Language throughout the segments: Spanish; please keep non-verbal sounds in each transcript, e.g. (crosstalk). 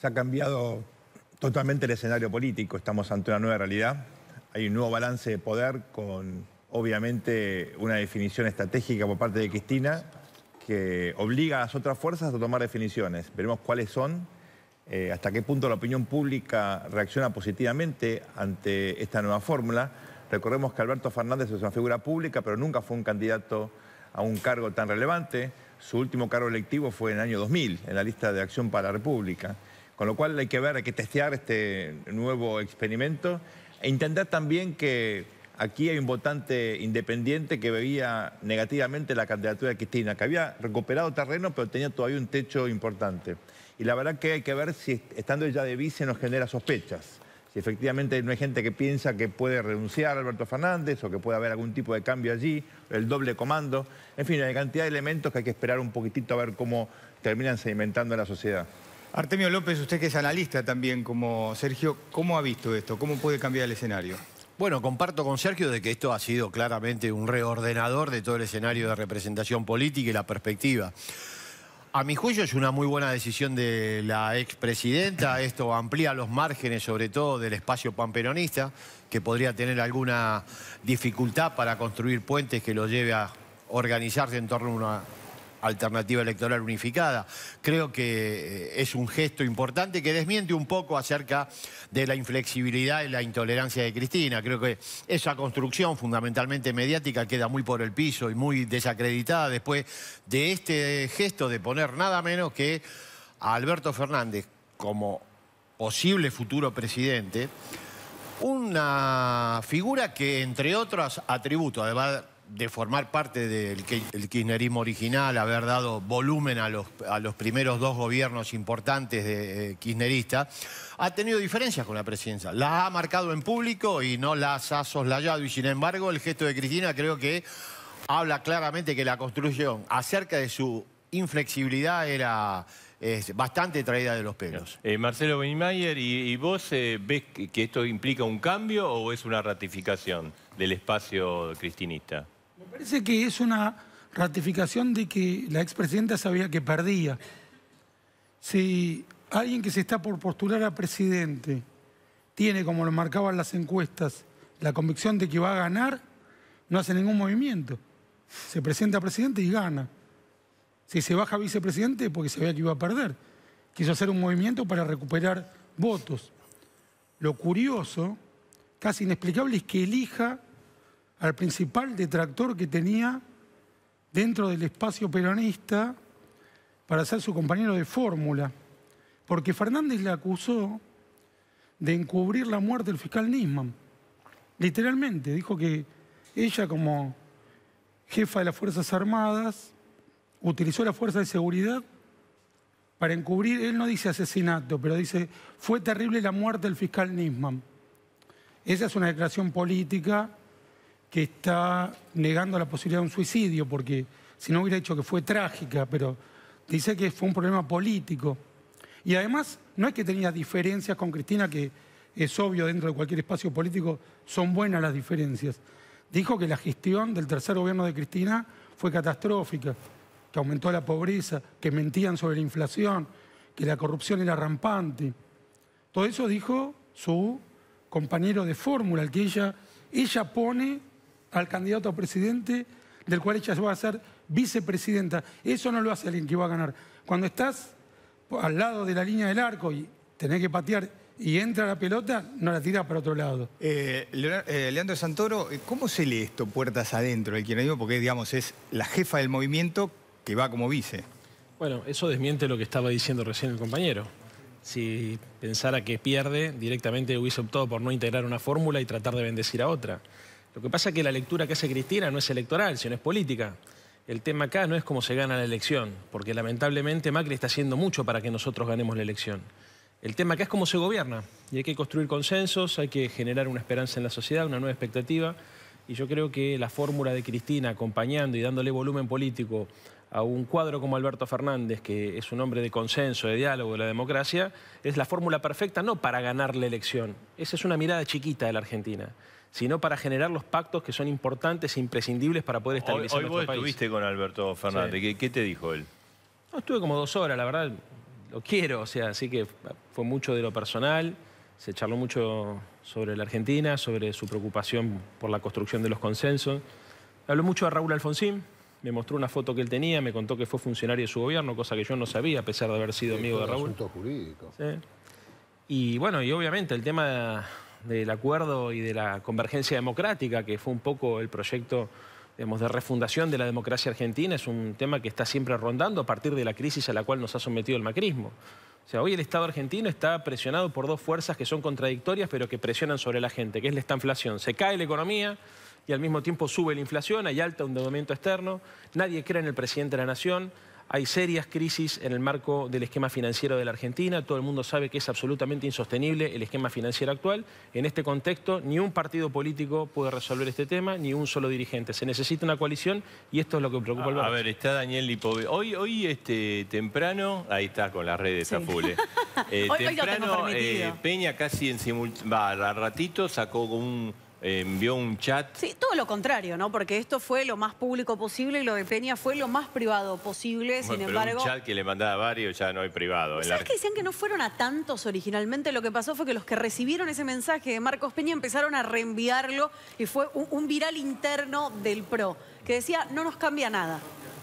Se ha cambiado totalmente el escenario político, estamos ante una nueva realidad, hay un nuevo balance de poder con obviamente una definición estratégica por parte de Cristina que obliga a las otras fuerzas a tomar definiciones. Veremos cuáles son, eh, hasta qué punto la opinión pública reacciona positivamente ante esta nueva fórmula. Recordemos que Alberto Fernández es una figura pública, pero nunca fue un candidato a un cargo tan relevante. Su último cargo electivo fue en el año 2000, en la lista de Acción para la República. Con lo cual hay que ver, hay que testear este nuevo experimento e entender también que aquí hay un votante independiente que veía negativamente la candidatura de Cristina, que había recuperado terreno pero tenía todavía un techo importante. Y la verdad que hay que ver si estando ella de vice nos genera sospechas. Si efectivamente no hay gente que piensa que puede renunciar a Alberto Fernández o que puede haber algún tipo de cambio allí, el doble comando. En fin, hay cantidad de elementos que hay que esperar un poquitito a ver cómo terminan sedimentando en la sociedad. Artemio López, usted que es analista también como Sergio, ¿cómo ha visto esto? ¿Cómo puede cambiar el escenario? Bueno, comparto con Sergio de que esto ha sido claramente un reordenador de todo el escenario de representación política y la perspectiva. A mi juicio es una muy buena decisión de la expresidenta. Esto amplía los márgenes, sobre todo del espacio pamperonista, que podría tener alguna dificultad para construir puentes que lo lleve a organizarse en torno a una alternativa electoral unificada. Creo que eh, es un gesto importante que desmiente un poco acerca de la inflexibilidad y la intolerancia de Cristina. Creo que esa construcción fundamentalmente mediática queda muy por el piso y muy desacreditada después de este gesto de poner nada menos que a Alberto Fernández como posible futuro presidente, una figura que entre otros atributos, además de formar parte del kirchnerismo original, haber dado volumen a los, primeros dos gobiernos importantes de, eh, kirchnerista, kirchneristas, ha tenido diferencias con la presidencia. Las ha marcado en público y no las ha soslayado. Y sin embargo, el gesto de Cristina creo que habla claramente que la construcción acerca de su inflexibilidad era bastante traída de los pelos. Eh, Marcelo Benimayer, ¿y, vos eh, ves que esto implica un cambio o es una ratificación del espacio cristinista? parece que es una ratificación de que la expresidenta sabía que perdía. Si alguien que se está por postular a presidente tiene, como lo marcaban las encuestas, la convicción de que va a ganar, no hace ningún movimiento. Se presenta a presidente y gana. Si se baja a vicepresidente, porque sabía que iba a perder. Quiso hacer un movimiento para recuperar votos. Lo curioso, casi inexplicable, es que elija al principal detractor que tenía dentro del espacio peronista para ser su compañero de fórmula, porque Fernández le acusó de encubrir la muerte del fiscal Nisman. Literalmente, dijo que ella como jefa de las Fuerzas Armadas utilizó la fuerza de seguridad para encubrir, él no dice asesinato, pero dice, fue terrible la muerte del fiscal Nisman. Esa es una declaración política que está negando la posibilidad de un suicidio, porque si no hubiera dicho que fue trágica, pero dice que fue un problema político. Y además, no es que tenía diferencias con Cristina, que es obvio dentro de cualquier espacio político, son buenas las diferencias. Dijo que la gestión del tercer gobierno de Cristina fue catastrófica, que aumentó la pobreza, que mentían sobre la inflación, que la corrupción era rampante. Todo eso dijo su compañero de fórmula, el que ella, ella pone al candidato a presidente, del cual ella va a ser vicepresidenta. Eso no lo hace alguien que va a ganar. Cuando estás al lado de la línea del arco y tenés que patear y entra la pelota, no la tiras para otro lado. Eh, eh, Leandro Santoro, eh, ¿cómo se lee esto puertas adentro el Digo Porque, digamos, es la jefa del movimiento que va como vice. Bueno, eso desmiente lo que estaba diciendo recién el compañero. Si pensara que pierde, directamente hubiese optado por no integrar una fórmula y tratar de bendecir a otra. Lo que pasa es que la lectura que hace Cristina no es electoral, sino es política. El tema acá no es cómo se gana la elección, porque lamentablemente Macri está haciendo mucho para que nosotros ganemos la elección. El tema acá es cómo se gobierna y hay que construir consensos, hay que generar una esperanza en la sociedad, una nueva expectativa. Y yo creo que la fórmula de Cristina acompañando y dándole volumen político a un cuadro como Alberto Fernández, que es un hombre de consenso, de diálogo, de la democracia, es la fórmula perfecta no para ganar la elección, esa es una mirada chiquita de la Argentina, sino para generar los pactos que son importantes e imprescindibles para poder estabilizar nuestro vos estuviste con Alberto Fernández, ¿Qué, te dijo él? No, estuve como dos horas, la verdad, lo quiero, o sea, así que fue mucho de lo personal, se charló mucho sobre la Argentina, sobre su preocupación por la construcción de los consensos. Habló mucho a Raúl Alfonsín, me mostró una foto que él tenía, me contó que fue funcionario de su gobierno, cosa que yo no sabía, a pesar de haber sido amigo de Raúl. Asunto jurídico. Y bueno, y obviamente el tema del acuerdo y de la convergencia democrática, que fue un poco el proyecto de refundación de la democracia argentina, es un tema que está siempre rondando a partir de la crisis a la cual nos ha sometido el macrismo. O sea, hoy el Estado argentino está presionado por dos fuerzas que son contradictorias, pero que presionan sobre la gente, que es la estanflación. Se cae la economía y al mismo tiempo sube la inflación, hay alto endeudamiento externo, nadie cree en el presidente de la nación, hay serias crisis en el marco del esquema financiero de la Argentina. Todo el mundo sabe que es absolutamente insostenible el esquema financiero actual. En este contexto, ni un partido político puede resolver este tema, ni un solo dirigente. Se necesita una coalición y esto es lo que preocupa al A ver, está Daniel Lipove. Hoy, hoy este, temprano, ahí está con las redes sí. a temprano, Peña casi en simultáneo, va, a ratito sacó un envió un chat. Sí, todo lo contrario, ¿no? Porque esto fue lo más público posible y lo de Peña fue lo más privado posible, sin embargo... un chat que le mandaba a varios ya no hay privado. ¿Sabes que decían que no fueron a tantos originalmente? Lo que pasó fue que los que recibieron ese mensaje de Marcos Peña empezaron a reenviarlo y fue un viral interno del PRO que decía, no nos cambia nada.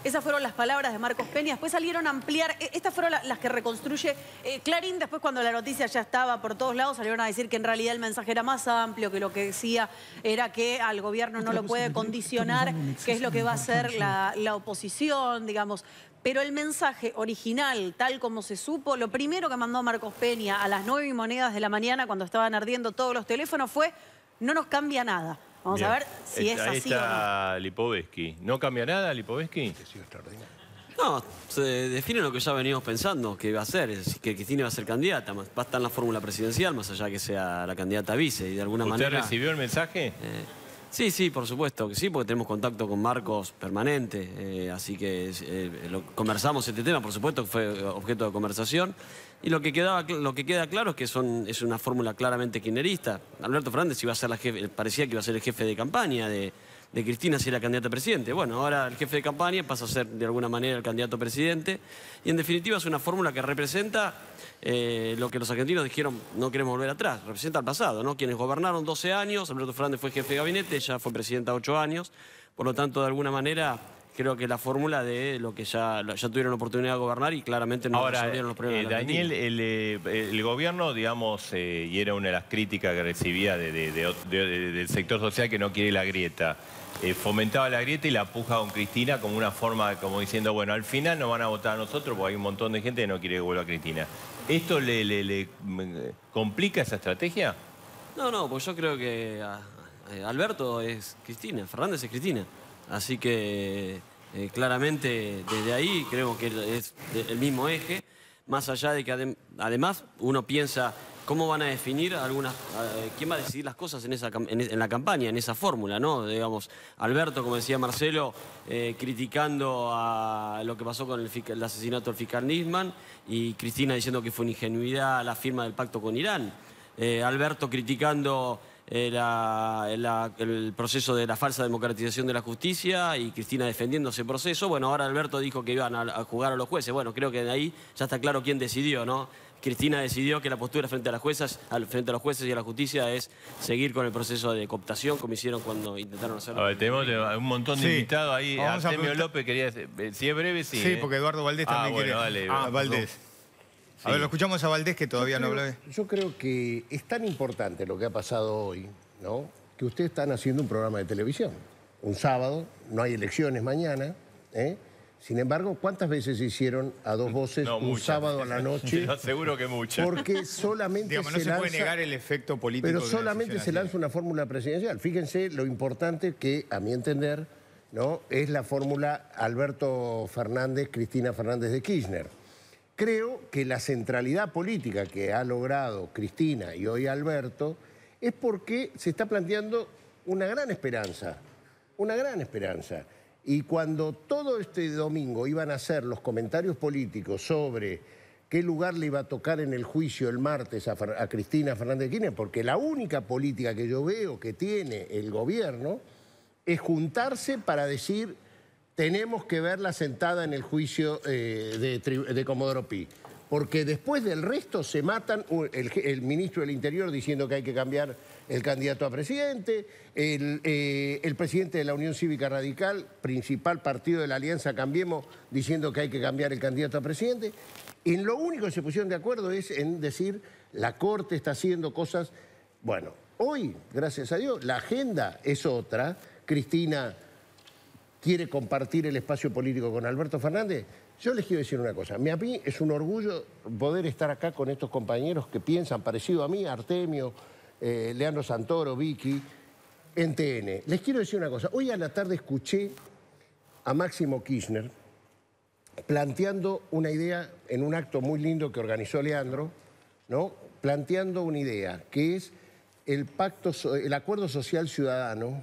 Esas fueron las palabras de Marcos Peña. Después salieron a ampliar, e, estas fueron las que reconstruye eh, Clarín. Después cuando la noticia ya estaba por todos lados, salieron a decir que en realidad el mensaje era más amplio, que lo que decía era que al gobierno no lo puede condicionar, qué es lo que va a hacer la, oposición, digamos. Pero el mensaje original, tal como se supo, lo primero que mandó Marcos Peña a las 9 y monedas de la mañana, cuando estaban ardiendo todos los teléfonos, fue no nos cambia nada. Vamos a ver si es, así está o no. Lipovetsky. ¿No cambia nada Lipovetsky? No, se define lo que ya venimos pensando que va a ser, que Cristina va a ser candidata, va a estar en la fórmula presidencial, más allá que sea la candidata vice, y de alguna manera... ¿Usted recibió el mensaje? Eh, sí, sí, por supuesto que sí, porque tenemos contacto con Marcos permanente, eh, así que eh, conversamos este tema, por supuesto que fue objeto de conversación. Y lo que, quedaba, lo que queda claro es que son, es una fórmula claramente quinerista. Alberto Fernández iba a ser la parecía que iba a ser el jefe de campaña de, Cristina si era candidata a presidente. Bueno, ahora el jefe de campaña pasa a ser de alguna manera el candidato a presidente. Y en definitiva es una fórmula que representa eh, lo que los argentinos dijeron no queremos volver atrás, representa el pasado, ¿no? Quienes gobernaron 12 años, Alberto Fernández fue jefe de gabinete, ella fue presidenta 8 años. Por lo tanto, de alguna manera creo que la fórmula de lo que ya, tuvieron oportunidad de gobernar y claramente no Ahora, los problemas. Eh, Daniel, eh, el, gobierno, digamos, eh, y era una de las críticas que recibía del sector social que no quiere la grieta. fomentaba la grieta y la puja con Cristina como una forma, como diciendo, bueno, al final no van a votar a nosotros porque hay un montón de gente que no quiere que a Cristina. ¿Esto le, mm, complica esa estrategia? No, no, pues yo creo que ah, Alberto es Cristina, Fernández es Cristina. Así que eh, claramente desde ahí creo que es el mismo eje, más allá de que además uno piensa cómo van a definir algunas, eh, quién va a decidir las cosas en, la campaña, en esa fórmula, ¿no? Digamos, Alberto, como decía Marcelo, eh, criticando a lo que pasó con el, asesinato del fiscal Nisman y Cristina diciendo que fue una ingenuidad la firma del pacto con Irán. Alberto criticando eh, eh, el proceso de la falsa democratización de la justicia y Cristina defendiendo ese proceso. Bueno, ahora Alberto dijo que iban a, jugar a los jueces. Bueno, creo que de ahí ya está claro quién decidió, ¿no? Cristina decidió que la postura frente a las frente a los jueces y a la justicia es seguir con el proceso de cooptación como hicieron cuando intentaron hacerlo. A ver, tenemos un montón de invitados ahí. López quería, eh, si es breve, sí. Sí, porque Eduardo Valdés ah, también quiere. Ah, Valdés. A ver, lo escuchamos a Valdés que todavía no habló. Yo creo que es tan importante lo que ha pasado hoy, ¿no? Que ustedes están haciendo un programa de televisión. Un sábado, no hay elecciones mañana, ¿eh? Sin embargo, ¿cuántas veces hicieron a dos voces un sábado a la noche? (laughs) Seguro que muchas. Porque solamente Digamos, se no se puede negar el efecto político. Pero solamente se lanza una fórmula presidencial. Fíjense lo importante que, a mi entender, ¿no? es la fórmula Alberto Fernández, Cristina Fernández de Kirchner. Creo que la centralidad política que ha logrado Cristina y hoy Alberto es porque se está planteando una gran esperanza, una gran esperanza. Y cuando todo este domingo iban a hacer los comentarios políticos sobre qué lugar le iba a tocar en el juicio el martes a, Cristina Fernández de Kirchner, porque la única política que yo veo que tiene el gobierno es juntarse para decir tenemos que verla sentada en el juicio eh, de, Comodoro Pi. Porque después del resto se matan el, ministro del Interior diciendo que hay que cambiar el candidato a presidente, eh, el, presidente de la Unión Cívica Radical, principal partido de la Alianza Cambiemos, diciendo que hay que cambiar el candidato a presidente. En lo único que se pusieron de acuerdo es en decir la Corte está haciendo cosas... Bueno, hoy, gracias a Dios, la agenda es otra. Cristina quiere compartir el espacio político con Alberto Fernández, yo les quiero decir una cosa. A mí es un orgullo poder estar acá con estos compañeros que piensan parecido a mí, Artemio, eh, Leandro Santoro, Vicky, en TN. Les quiero decir una cosa. Hoy a la tarde escuché a Máximo Kirchner planteando una idea en un acto muy lindo que organizó Leandro, ¿no? planteando una idea que es el, pacto, el acuerdo social ciudadano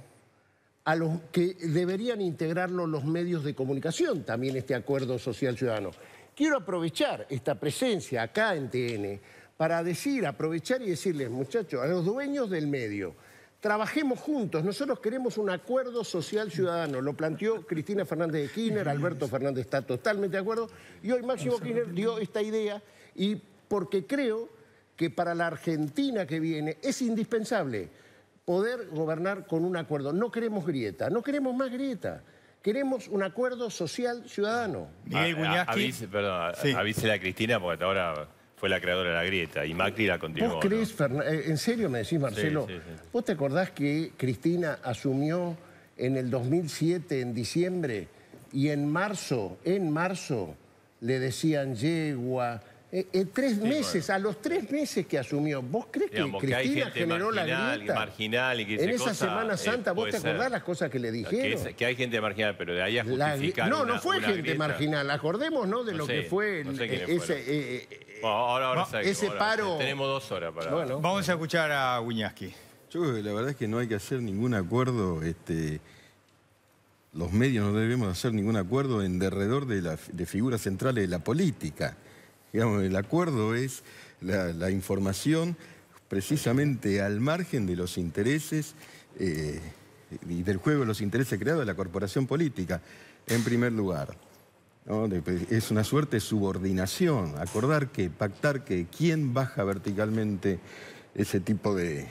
a los que deberían integrarlo los medios de comunicación, también este acuerdo social ciudadano. Quiero aprovechar esta presencia acá en TN para decir, aprovechar y decirles, muchachos, a los dueños del medio, trabajemos juntos, nosotros queremos un acuerdo social ciudadano, lo planteó Cristina Fernández de Kirchner, Alberto Fernández está totalmente de acuerdo, y hoy Máximo Kirchner dio esta idea, y porque creo que para la Argentina que viene es indispensable poder gobernar con un acuerdo. No queremos grieta, no queremos más grieta. Queremos un acuerdo social ciudadano. Miguel ah, eh, perdón. a Cristina porque hasta ahora fue la creadora de la grieta y Macri la continuó. ¿Vos crees, eh, en serio me decís, Marcelo? ¿Vos te acordás que Cristina asumió en el 2007, en diciembre, y en marzo, en marzo, le decían yegua, eh, ...en tres meses, a los tres meses que asumió, ¿vos crees que Cristina generó la grieta? Marginal en esa Semana eh, Santa, ¿vos te acordás las cosas que le dijeron? Que, hay gente marginal, pero de ahí a justificar No, no fue gente marginal, acordemos ¿no? de lo que fue ese, eh, paro... Tenemos dos horas para... Vamos a escuchar a Wiñaski. Yo creo que la verdad es que no hay que hacer ningún acuerdo... Este, los medios no debemos hacer ningún acuerdo en derredor de, de figuras centrales de la política. Digamos, el acuerdo es la, información precisamente al margen de los intereses eh, y del juego de los intereses creados de la corporación política, en primer lugar. Pues, es una suerte de subordinación, acordar que, pactar que, quién baja verticalmente ese tipo de,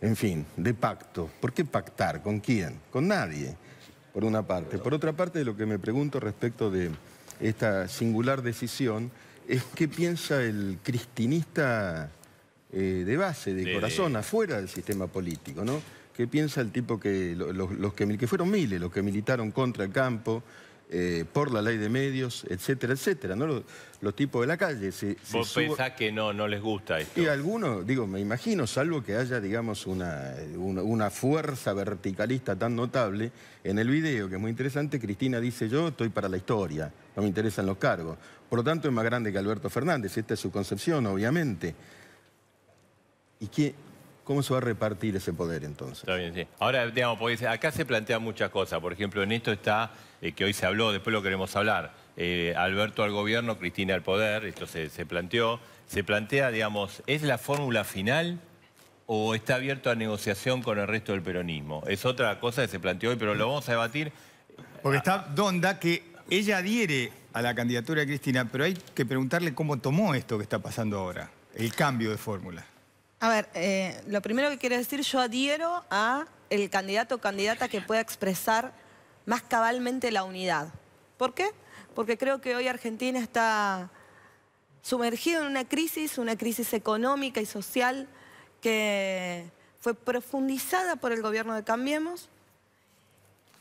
en fin, de pacto. ¿Por qué pactar? ¿Con quién? Con nadie, por una parte. Por otra parte, lo que me pregunto respecto de esta singular decisión es qué piensa el cristinista eh, de base, de, corazón, afuera del sistema político, ¿no? ¿Qué piensa el tipo que, los, que fueron miles, los que militaron contra el campo, eh, por la ley de medios, etcétera, etcétera, ¿no? Los, tipos de la calle. ¿Vos pensás que no, no les gusta esto? Y algunos, digo, me imagino, salvo que haya, digamos, una, una, fuerza verticalista tan notable, en el video, que es muy interesante, Cristina dice, yo estoy para la historia, no me interesan los cargos. Por lo tanto, es más grande que Alberto Fernández, esta es su concepción, obviamente. ¿Y qué, ¿Cómo se va a repartir ese poder entonces? Está bien, sí. Ahora, digamos, acá se plantean muchas cosas. Por ejemplo, en esto está, eh, que hoy se habló, después lo queremos hablar, eh, Alberto al gobierno, Cristina al poder, esto se, planteó. Se plantea, digamos, ¿es la fórmula final o está abierto a negociación con el resto del peronismo? Es otra cosa que se planteó hoy, pero lo vamos a debatir. Porque está Donda que ella adhiere a la candidatura de Cristina, pero hay que preguntarle cómo tomó esto que está pasando ahora, el cambio de fórmula. A ver, eh, lo primero que quiero decir, yo adhiero a el candidato o candidata que pueda expresar más cabalmente la unidad. ¿Por qué? Porque creo que hoy Argentina está sumergida en una crisis, una crisis económica y social que fue profundizada por el gobierno de Cambiemos.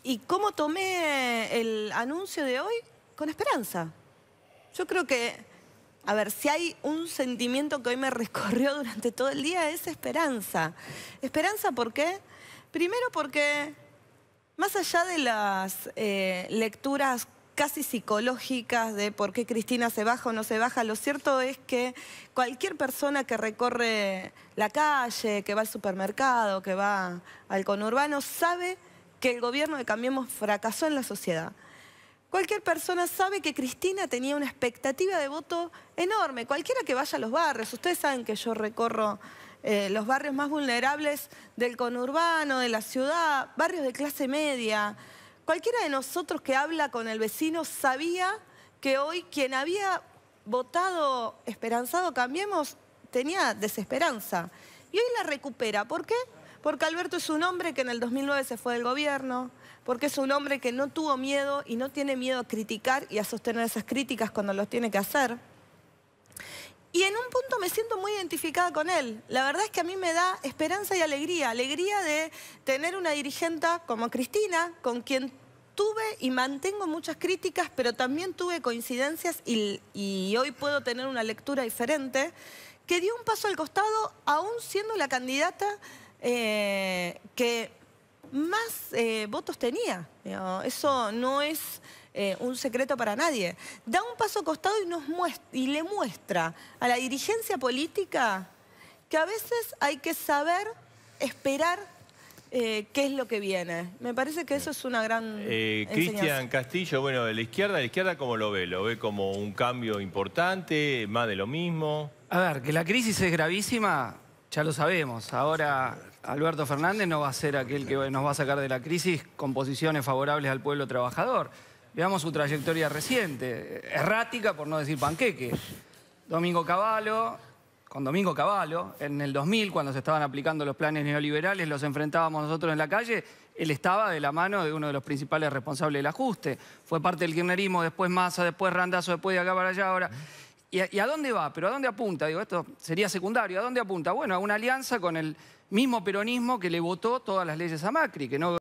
¿Y cómo tomé el anuncio de hoy? Con esperanza. Yo creo que a ver, si hay un sentimiento que hoy me (laughs) recorrió durante todo el día es esperanza. ¿Esperanza por qué? Primero porque más allá de las eh, lecturas casi psicológicas de por qué Cristina se baja o no se baja, lo cierto es que cualquier persona que recorre la calle, que va al supermercado, que va al conurbano, sabe que el gobierno de Cambiemos fracasó en la sociedad. Cualquier persona sabe que Cristina tenía una expectativa de voto enorme. Cualquiera que vaya a los barrios, ustedes saben que yo recorro eh, los barrios más vulnerables del conurbano, de la ciudad, barrios de clase media. Cualquiera de nosotros que habla con el vecino sabía que hoy quien había votado esperanzado Cambiemos tenía desesperanza. Y hoy la recupera. ¿Por qué? Porque Alberto es un hombre que en el 2009 se fue del gobierno, porque es un hombre que no tuvo miedo y no tiene miedo a criticar y a sostener esas críticas cuando los tiene que hacer. Y en un punto me siento muy identificada con él. La verdad es que a mí me da esperanza y alegría. Alegría de tener una dirigente como Cristina, con quien tuve y mantengo muchas críticas, pero también tuve coincidencias y, y hoy puedo tener una lectura diferente, que dio un paso al costado aún siendo la candidata eh, que más eh, votos tenía. Eso no es eh, un secreto para nadie. Da un paso costado y, nos y le muestra a la dirigencia política que a veces hay que saber esperar qué es lo que viene. Me parece que eso es una gran Cristian Castillo, bueno, de la izquierda, la izquierda ¿cómo lo ve? ¿Lo ve como un cambio importante, más de lo mismo? A ver, que la crisis es gravísima, ya lo sabemos. Ahora Alberto Fernández no va a ser aquel que nos va a sacar de la crisis con posiciones favorables al pueblo trabajador. Veamos su trayectoria reciente, errática por no decir panqueque. Domingo Cavallo, con Domingo Cavallo, en el 2000, cuando se estaban aplicando los planes neoliberales, los enfrentábamos nosotros en la calle, él estaba de la mano de uno de los principales responsables del ajuste. Fue parte del kirchnerismo, después Massa, después Randazo, después de acá para allá ahora. ¿Y a, ¿Y a, dónde va? ¿Pero a dónde apunta? Digo, esto sería secundario. ¿A dónde apunta? Bueno, a una alianza con el Mismo peronismo que le votó todas las leyes a Macri, que no